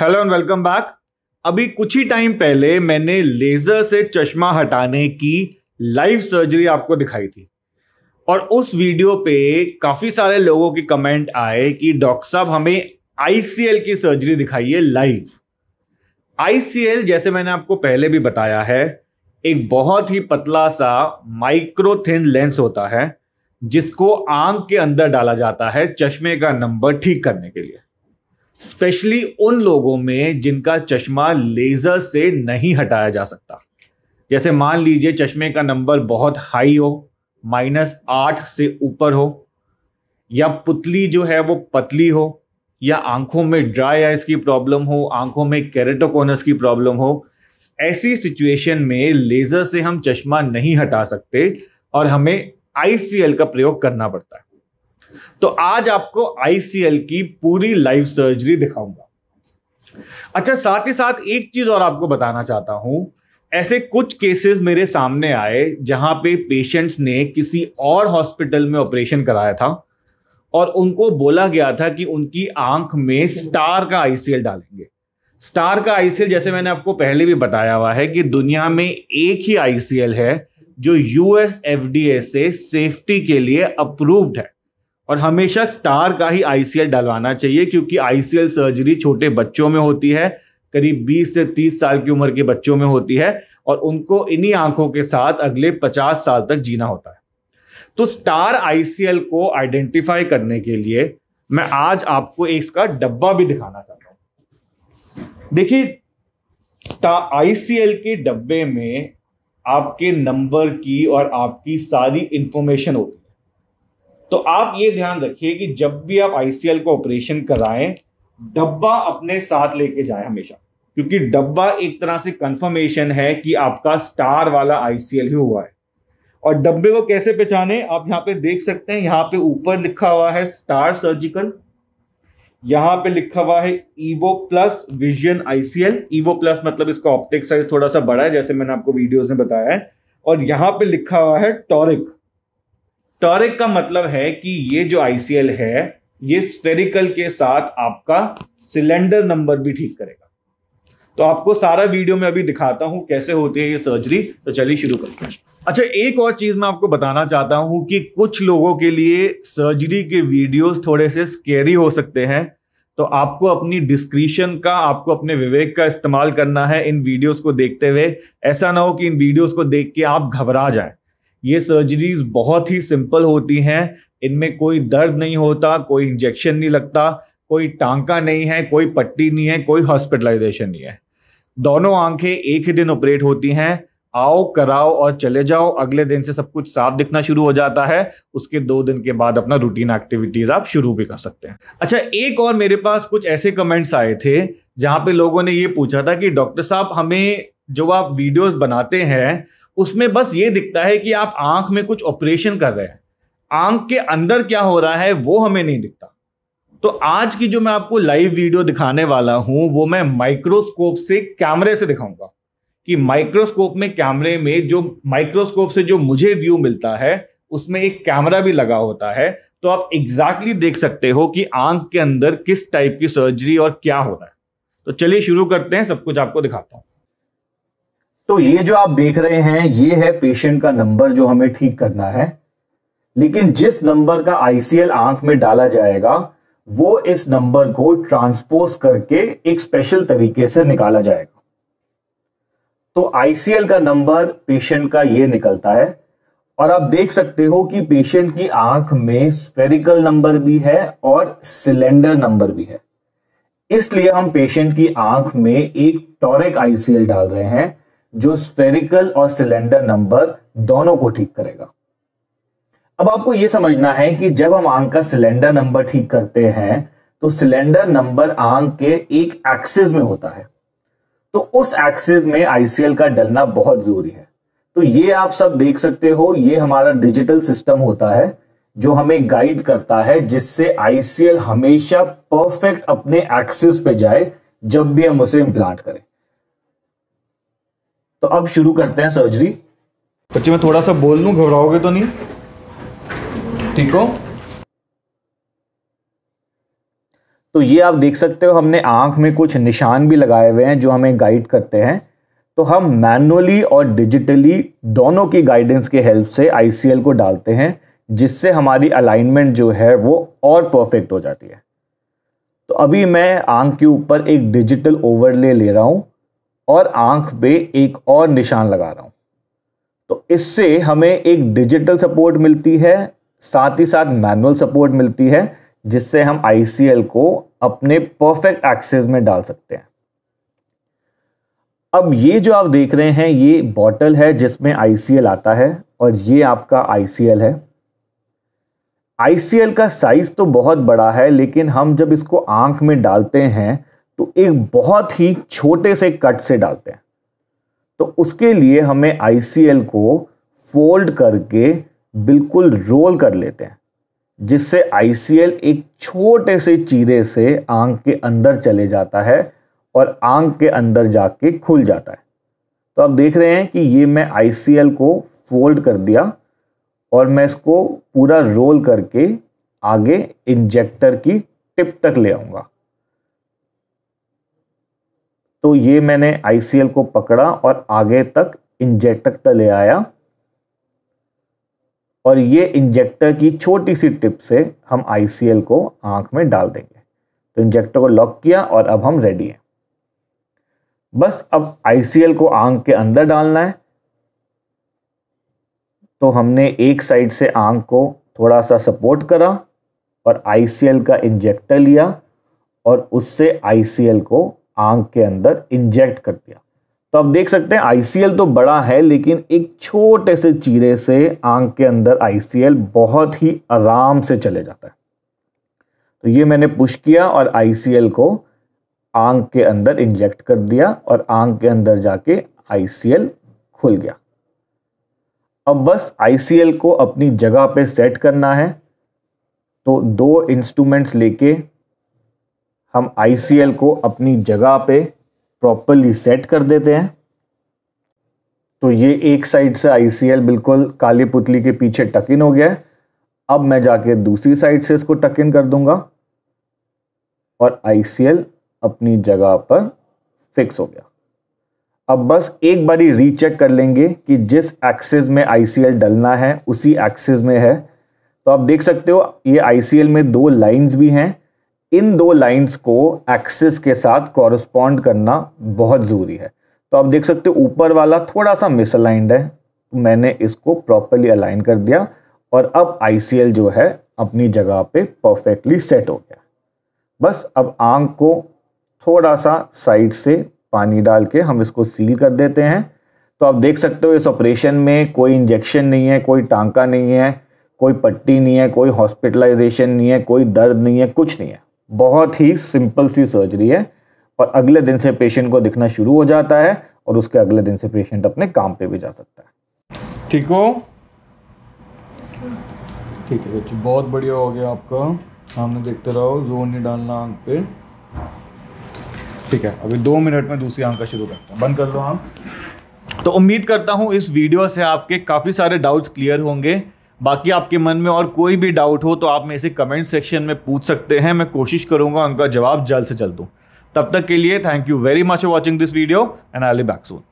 hello and welcome back अभी कुछ ही time पहले मैंने लेजर से चश्मा हटाने की लाइव सर्जरी आपको दिखाई थी और उस वीडियो पे काफी सारे लोगों के कमेंट आए कि डॉक्टर साहब हमें आईसीएल की सर्जरी दिखाइए लाइव आईसीएल जैसे मैंने आपको पहले भी बताया है एक बहुत ही पतला सा माइक्रो थिन लेंस होता है जिसको आंख के अंदर डाला जाता है चश्मे का नंबर ठीक करने के लिए स्पेशली उन लोगों में जिनका चश्मा लेज़र से नहीं हटाया जा सकता जैसे मान लीजिए चश्मे का नंबर बहुत हाई हो माइनस आठ से ऊपर हो या पुतली जो है वो पतली हो या आंखों में ड्राई आइज की प्रॉब्लम हो आंखों में कैरेटोकोनस की प्रॉब्लम हो ऐसी सिचुएशन में लेज़र से हम चश्मा नहीं हटा सकते और हमें आईसीएल का प्रयोग करना पड़ता है तो आज आपको आईसीएल की पूरी लाइव सर्जरी दिखाऊंगा अच्छा साथ ही साथ एक चीज और आपको बताना चाहता हूं ऐसे कुछ केसेस मेरे सामने आए जहां पे पेशेंट्स ने किसी और हॉस्पिटल में ऑपरेशन कराया था और उनको बोला गया था कि उनकी आंख में स्टार का आईसीएल डालेंगे स्टार का आईसीएल जैसे मैंने आपको पहले भी बताया हुआ है कि दुनिया में एक ही आईसीएल है जो यूएस एफडीए से सेफ्टी के लिए अप्रूव्ड है और हमेशा स्टार का ही आईसीएल डलवाना चाहिए क्योंकि आईसीएल सर्जरी छोटे बच्चों में होती है करीब 20 से 30 साल की उम्र के बच्चों में होती है और उनको इन्हीं आंखों के साथ अगले 50 साल तक जीना होता है तो स्टार आईसीएल को आइडेंटिफाई करने के लिए मैं आज आपको इसका डब्बा भी दिखाना चाहता हूं देखिए आईसीएल के डब्बे में आपके नंबर की और आपकी सारी इंफॉर्मेशन होती है तो आप ये ध्यान रखिए कि जब भी आप आईसीएल को ऑपरेशन कराएं डब्बा अपने साथ लेके जाए हमेशा क्योंकि डब्बा एक तरह से कंफर्मेशन है कि आपका स्टार वाला आईसीएल ही हुआ है और डब्बे को कैसे पहचाने आप यहां पे देख सकते हैं यहां पे ऊपर लिखा हुआ है स्टार सर्जिकल यहां पे लिखा हुआ है EVO plus vision ICL EVO plus मतलब इसका ऑप्टिक साइज थोड़ा सा बड़ा है जैसे मैंने आपको वीडियोज में बताया है और यहां पर लिखा हुआ है टॉरिक टॉरिक का मतलब है कि ये जो आईसीएल है ये स्फेरिकल के साथ आपका सिलेंडर नंबर भी ठीक करेगा तो आपको सारा वीडियो में अभी दिखाता हूं कैसे होती है ये सर्जरी तो चलिए शुरू करते हैं अच्छा एक और चीज मैं आपको बताना चाहता हूं कि कुछ लोगों के लिए सर्जरी के वीडियोस थोड़े से स्केरी हो सकते हैं तो आपको अपनी डिस्क्रिप्शन का आपको अपने विवेक का इस्तेमाल करना है इन वीडियोस को देखते हुए ऐसा ना हो कि इन वीडियोस को देख के आप घबरा जाए ये सर्जरीज बहुत ही सिंपल होती हैं इनमें कोई दर्द नहीं होता कोई इंजेक्शन नहीं लगता कोई टांका नहीं है कोई पट्टी नहीं है कोई हॉस्पिटलाइजेशन नहीं है दोनों आंखें एक ही दिन ऑपरेट होती हैं आओ कराओ और चले जाओ अगले दिन से सब कुछ साफ दिखना शुरू हो जाता है उसके दो दिन के बाद अपना रूटीन एक्टिविटीज आप शुरू भी कर सकते हैं अच्छा एक और मेरे पास कुछ ऐसे कमेंट्स आए थे जहां पे लोगों ने ये पूछा था कि डॉक्टर साहब हमें जो आप वीडियोस बनाते हैं उसमें बस ये दिखता है कि आप आंख में कुछ ऑपरेशन कर रहे हैं आंख के अंदर क्या हो रहा है वो हमें नहीं दिखता तो आज की जो मैं आपको लाइव वीडियो दिखाने वाला हूं वो मैं माइक्रोस्कोप से कैमरे से दिखाऊंगा कि माइक्रोस्कोप में कैमरे में जो माइक्रोस्कोप से जो मुझे व्यू मिलता है उसमें एक कैमरा भी लगा होता है तो आप एग्जैक्टली exactly देख सकते हो कि आंख के अंदर किस टाइप की सर्जरी और क्या हो रहा है तो चलिए शुरू करते हैं सब कुछ आपको दिखाता हूँ तो ये जो आप देख रहे हैं ये है पेशेंट का नंबर जो हमें ठीक करना है लेकिन जिस नंबर का आईसीएल आंख में डाला जाएगा वो इस नंबर को ट्रांसपोज करके एक स्पेशल तरीके से निकाला जाएगा तो आईसीएल का नंबर पेशेंट का ये निकलता है और आप देख सकते हो कि पेशेंट की आंख में स्फेरिकल नंबर भी है और सिलेंडर नंबर भी है इसलिए हम पेशेंट की आंख में एक टॉरिक आईसीएल डाल रहे हैं जो स्फेरिकल और सिलेंडर नंबर दोनों को ठीक करेगा अब आपको यह समझना है कि जब हम आंक का सिलेंडर नंबर ठीक करते हैं तो सिलेंडर नंबर आंक के एक एक्सिस में होता है तो उस एक्सिस में आईसीएल का डलना बहुत जरूरी है तो ये आप सब देख सकते हो ये हमारा डिजिटल सिस्टम होता है जो हमें गाइड करता है जिससे आईसीएल हमेशा परफेक्ट अपने एक्सिस पे जाए जब भी हम उसे इम्प्लांट करें तो अब शुरू करते हैं सर्जरी बच्चे मैं थोड़ा सा बोल लू घबराओगे तो नहीं ठीक हो तो ये आप देख सकते हो हमने आंख में कुछ निशान भी लगाए हुए हैं जो हमें गाइड करते हैं तो हम मैनुअली और डिजिटली दोनों की गाइडेंस के हेल्प से आईसीएल को डालते हैं जिससे हमारी अलाइनमेंट जो है वो और परफेक्ट हो जाती है तो अभी मैं आंख के ऊपर एक डिजिटल ओवरले ले रहा हूँ और आंख पे एक और निशान लगा रहा हूं तो इससे हमें एक डिजिटल सपोर्ट मिलती है साथ ही साथ मैनुअल सपोर्ट मिलती है जिससे हम आईसीएल को अपने परफेक्ट एक्सेस में डाल सकते हैं अब ये जो आप देख रहे हैं ये बॉटल है जिसमें आईसीएल आता है और ये आपका आईसीएल है आईसीएल का साइज तो बहुत बड़ा है लेकिन हम जब इसको आंख में डालते हैं तो एक बहुत ही छोटे से कट से डालते हैं तो उसके लिए हमें आई को फोल्ड करके बिल्कुल रोल कर लेते हैं जिससे आई एक छोटे से चीरे से आंख के अंदर चले जाता है और आंख के अंदर जाके खुल जाता है तो आप देख रहे हैं कि ये मैं आई को फोल्ड कर दिया और मैं इसको पूरा रोल करके आगे इंजेक्टर की टिप तक ले आऊँगा तो ये मैंने आई को पकड़ा और आगे तक इंजेक्टर तक ले आया और ये इंजेक्टर की छोटी सी टिप से हम आई को आंख में डाल देंगे तो इंजेक्टर को लॉक किया और अब हम रेडी हैं बस अब आई को आंख के अंदर डालना है तो हमने एक साइड से आंख को थोड़ा सा सपोर्ट करा और आई का इंजेक्टर लिया और उससे आई को आंख के अंदर इंजेक्ट कर दिया तो आप देख सकते हैं आईसीएल तो बड़ा है लेकिन एक छोटे से चीरे से आंख के अंदर आईसीएल बहुत ही आराम से चले जाता है तो ये मैंने पुश किया और आईसीएल को आंख के अंदर इंजेक्ट कर दिया और आंख के अंदर जाके आईसीएल खुल गया अब बस आईसीएल को अपनी जगह पे सेट करना है तो दो इंस्ट्रूमेंट्स लेके हम आई को अपनी जगह पे प्रॉपरली सेट कर देते हैं तो ये एक साइड से आई बिल्कुल काली पुतली के पीछे टकिन हो गया है अब मैं जाके दूसरी साइड से इसको टकिन कर दूंगा और आई अपनी जगह पर फिक्स हो गया अब बस एक बारी रीचेक कर लेंगे कि जिस एक्सिस में आई डलना है उसी एक्सिस में है तो आप देख सकते हो ये आई में दो लाइंस भी हैं इन दो लाइंस को एक्सिस के साथ कॉरस्पॉन्ड करना बहुत ज़रूरी है तो आप देख सकते हो ऊपर वाला थोड़ा सा मिसअलाइंड है तो मैंने इसको प्रॉपरली अलाइन कर दिया और अब आई जो है अपनी जगह पे परफेक्टली सेट हो गया बस अब आंख को थोड़ा सा साइड से पानी डाल के हम इसको सील कर देते हैं तो आप देख सकते हो इस ऑपरेशन में कोई इंजेक्शन नहीं है कोई टांका नहीं है कोई पट्टी नहीं है कोई हॉस्पिटलाइजेशन नहीं है कोई दर्द नहीं है कुछ नहीं है बहुत ही सिंपल सी सर्जरी है और अगले दिन से पेशेंट को दिखना शुरू हो जाता है और उसके अगले दिन से पेशेंट अपने काम पे भी जा सकता है ठीक हो ठीक है बच्चे बहुत बढ़िया हो गया आपका सामने देखते रहो जोर नहीं डालना आंख पे ठीक है अभी दो मिनट में दूसरी आंख का शुरू करते हैं बंद कर लो आंख तो उम्मीद करता हूँ इस वीडियो से आपके काफ़ी सारे डाउट्स क्लियर होंगे बाकी आपके मन में और कोई भी डाउट हो तो आप मेरे से कमेंट सेक्शन में पूछ सकते हैं मैं कोशिश करूंगा उनका जवाब जल्द से जल्द दूँ तब तक के लिए thank you very much for watching this video and I back Son